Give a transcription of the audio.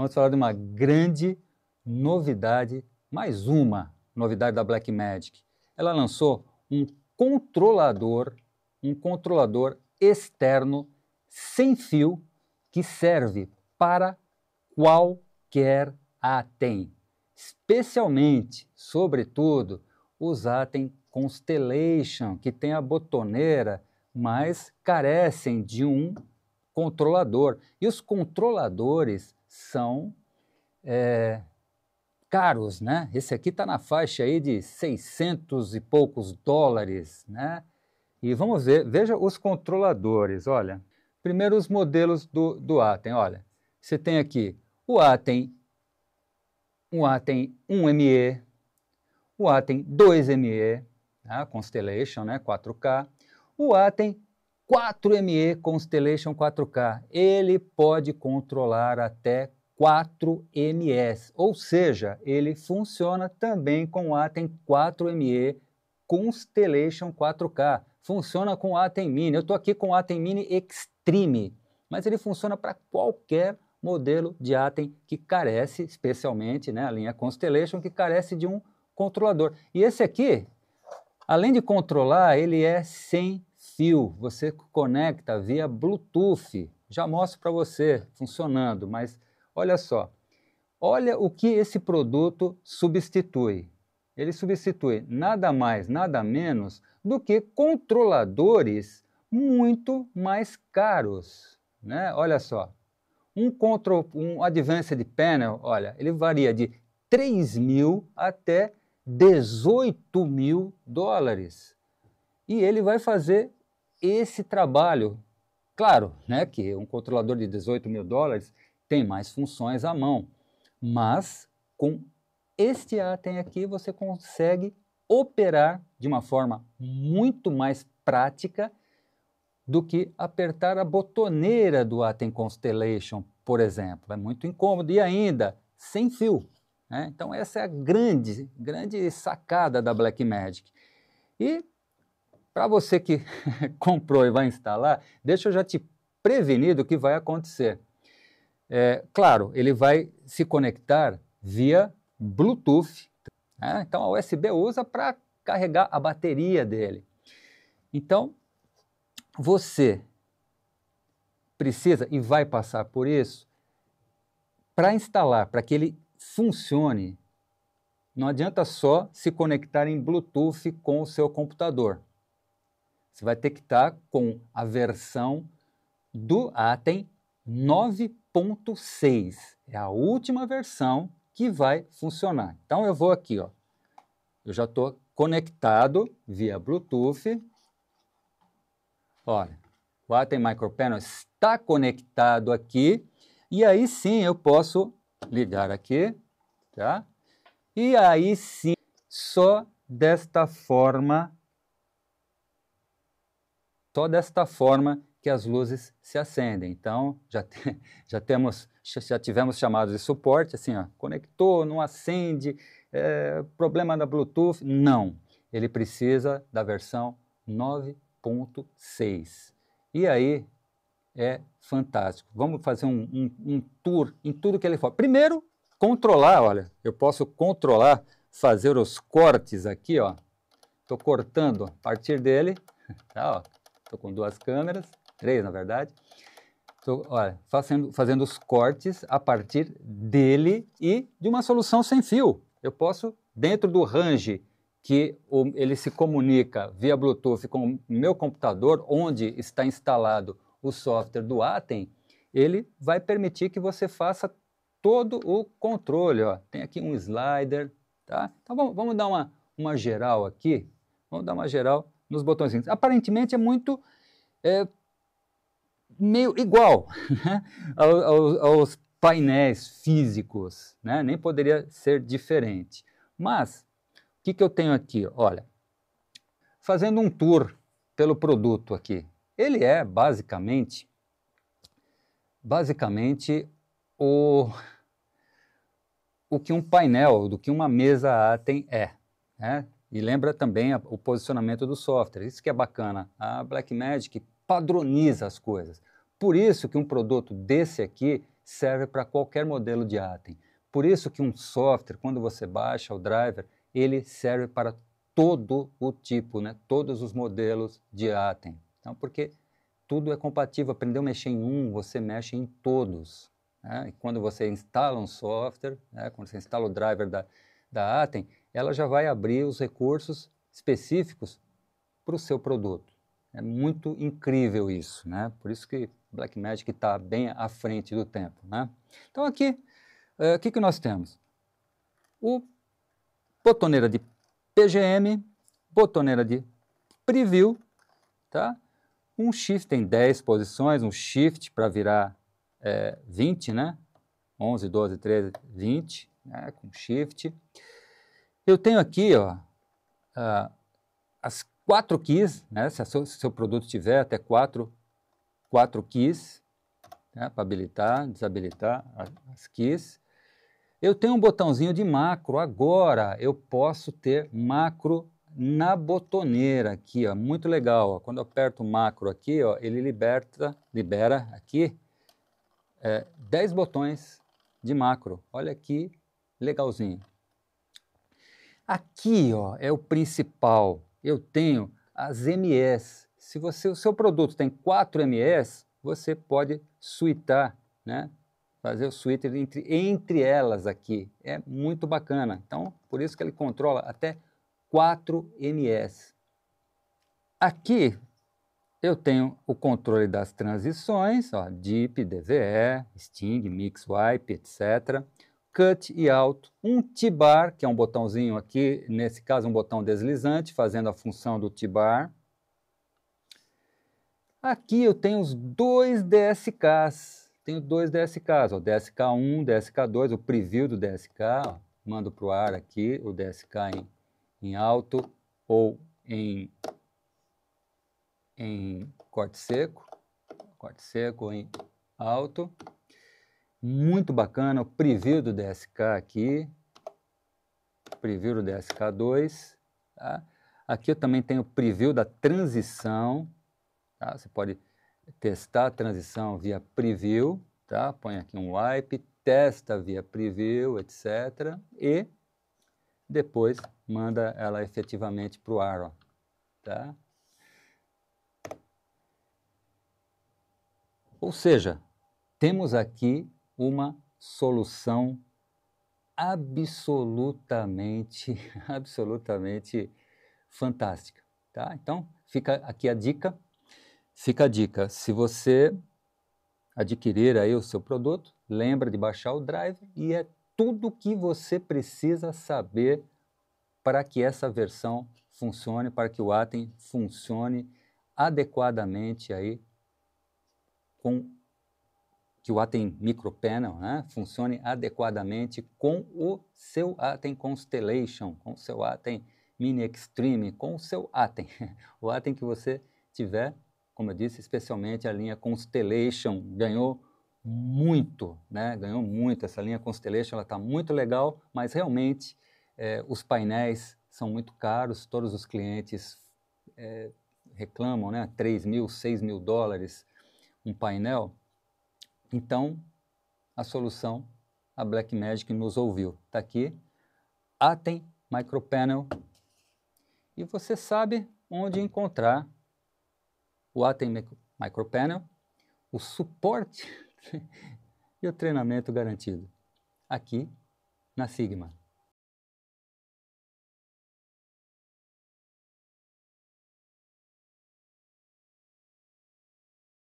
vamos falar de uma grande novidade, mais uma novidade da Blackmagic. Ela lançou um controlador, um controlador externo sem fio que serve para qualquer ATEM, especialmente, sobretudo, os ATEM Constellation, que tem a botoneira, mas carecem de um controlador. E os controladores são é, caros, né? Esse aqui está na faixa aí de 600 e poucos dólares, né? E vamos ver, veja os controladores, olha. Primeiro os modelos do, do Atem, olha. Você tem aqui o Atem, o Atem 1ME, o Atem 2ME, né? Constellation, né? 4K, o Atem 4ME Constellation 4K. Ele pode controlar até 4ms, ou seja, ele funciona também com o Atem 4ME Constellation 4K. Funciona com o Atem Mini. Eu estou aqui com o Atem Mini Extreme, mas ele funciona para qualquer modelo de Atem que carece, especialmente né, a linha Constellation, que carece de um controlador. E esse aqui, além de controlar, ele é sem fio, você conecta via Bluetooth. Já mostro para você funcionando, mas olha só. Olha o que esse produto substitui. Ele substitui nada mais, nada menos do que controladores muito mais caros. Né? Olha só, um, control, um Advanced Panel, olha, ele varia de 3 mil até 18 mil dólares. E ele vai fazer esse trabalho. Claro né, que um controlador de 18 mil dólares tem mais funções à mão, mas com este item aqui você consegue operar de uma forma muito mais prática do que apertar a botoneira do Atem Constellation, por exemplo. É muito incômodo e ainda sem fio. Né? Então essa é a grande, grande sacada da Blackmagic. E para você que comprou e vai instalar, deixa eu já te prevenir do que vai acontecer. É, claro, ele vai se conectar via Bluetooth. Né? Então a USB usa para carregar a bateria dele. Então você precisa e vai passar por isso para instalar, para que ele funcione. Não adianta só se conectar em Bluetooth com o seu computador. Você vai ter que estar com a versão do Atem 9.6. É a última versão que vai funcionar. Então eu vou aqui, ó. Eu já estou conectado via Bluetooth. Olha, o Atem Micropanel está conectado aqui. E aí sim eu posso ligar aqui, tá? E aí sim, só desta forma só desta forma que as luzes se acendem. Então, já, te, já, temos, já tivemos chamados de suporte, assim, ó, conectou, não acende, é, problema da Bluetooth. Não, ele precisa da versão 9.6. E aí é fantástico. Vamos fazer um, um, um tour em tudo que ele for. Primeiro, controlar, olha, eu posso controlar, fazer os cortes aqui, ó. Estou cortando a partir dele, tá, ó Estou com duas câmeras, três na verdade. Estou fazendo, fazendo os cortes a partir dele e de uma solução sem fio. Eu posso, dentro do range que ele se comunica via Bluetooth com o meu computador, onde está instalado o software do Atem, ele vai permitir que você faça todo o controle. Ó. Tem aqui um slider. Tá? Então vamos, vamos dar uma, uma geral aqui. Vamos dar uma geral nos botõezinhos. Aparentemente é muito é, meio igual né? aos, aos, painéis físicos, né? nem poderia ser diferente. Mas o que, que eu tenho aqui? Olha, fazendo um tour pelo produto aqui, ele é basicamente, basicamente o o que um painel, do que uma mesa Atem é. Né? E lembra também a, o posicionamento do software. Isso que é bacana. A Blackmagic padroniza as coisas. Por isso que um produto desse aqui serve para qualquer modelo de Atem. Por isso que um software, quando você baixa o driver, ele serve para todo o tipo, né? todos os modelos de Atem. Então, porque tudo é compatível. Aprendeu a mexer em um, você mexe em todos. Né? quando você instala um software, né? quando você instala o driver da, da Atem, ela já vai abrir os recursos específicos para o seu produto. É muito incrível isso, né? Por isso que Blackmagic está bem à frente do tempo, né? Então aqui, eh, o uh, que, que nós temos? O botoneira de PGM, botoneira de preview, tá? Um shift em 10 posições, um shift para virar é, eh, 20, né? 11, 12, 13, 20, né? com shift. Eu tenho aqui ó, uh, as quatro keys, né? se o seu produto tiver até quatro, quatro keys, né? para habilitar, desabilitar as keys. Eu tenho um botãozinho de macro, agora eu posso ter macro na botoneira aqui, ó, muito legal. Ó, quando eu aperto macro aqui, ó, ele liberta, libera aqui é, eh, 10 botões de macro. Olha que legalzinho. Aqui ó, é o principal. Eu tenho as MS. Se você, o seu produto tem 4 MS, você pode suitar, né? fazer o suíter entre, entre elas aqui. É muito bacana. Então, por isso que ele controla até 4 ms. Aqui eu tenho o controle das transições, ó, DIP, DVE, Sting, Mix, Wipe, etc cut e alto, um T-bar, que é um botãozinho aqui, nesse caso um botão deslizante, fazendo a função do T-bar. Aqui eu tenho os dois DSKs, tenho dois DSKs, o DSK1, DSK2, o preview do DSK, ó. mando para o ar aqui o DSK em, em alto ou em, em corte seco, corte seco em alto, muito bacana, o preview do DSK aqui, preview do DSK2. Tá? Aqui eu também tenho o preview da transição, tá? você pode testar a transição via preview, tá? põe aqui um wipe, testa via preview, etc. E depois manda ela efetivamente para o Arrow. Tá? Ou seja, temos aqui uma solução absolutamente, absolutamente fantástica, tá? Então, fica aqui a dica. Fica a dica, se você adquirir aí o seu produto, lembra de baixar o drive e é tudo o que você precisa saber para que essa versão funcione, para que o Atem funcione adequadamente aí com que o Atem Micropanel né, funcione adequadamente com o seu Atem Constellation, com o seu Atem Mini Extreme, com o seu Atem. O Atem que você tiver, como eu disse, especialmente a linha Constellation ganhou muito, né? ganhou muito. Essa linha Constellation está muito legal, mas realmente é, os painéis são muito caros, todos os clientes é, reclamam, né? 3 mil, 6 mil dólares um painel. Então, a solução, a Blackmagic nos ouviu. Está aqui, Atem Micropanel. E você sabe onde encontrar o Atem Micropanel, o suporte e o treinamento garantido. Aqui na Sigma.